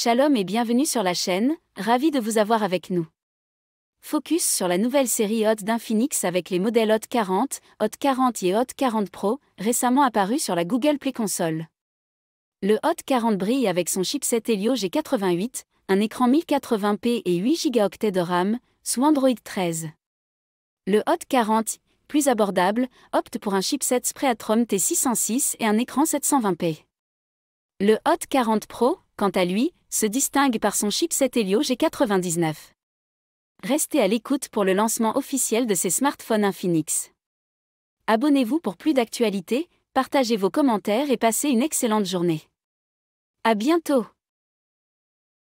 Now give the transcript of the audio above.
Shalom et bienvenue sur la chaîne, ravi de vous avoir avec nous. Focus sur la nouvelle série Hot d'Infinix avec les modèles Hot 40, Hot 40 et Hot 40 Pro, récemment apparus sur la Google Play Console. Le Hot 40 brille avec son chipset Helio G88, un écran 1080p et 8 Go de RAM, sous Android 13. Le Hot 40, plus abordable, opte pour un chipset Spreadtrum T606 et un écran 720p. Le Hot 40 Pro, quant à lui, se distingue par son chipset Helio G99. Restez à l'écoute pour le lancement officiel de ces smartphones Infinix. Abonnez-vous pour plus d'actualités, partagez vos commentaires et passez une excellente journée. À bientôt!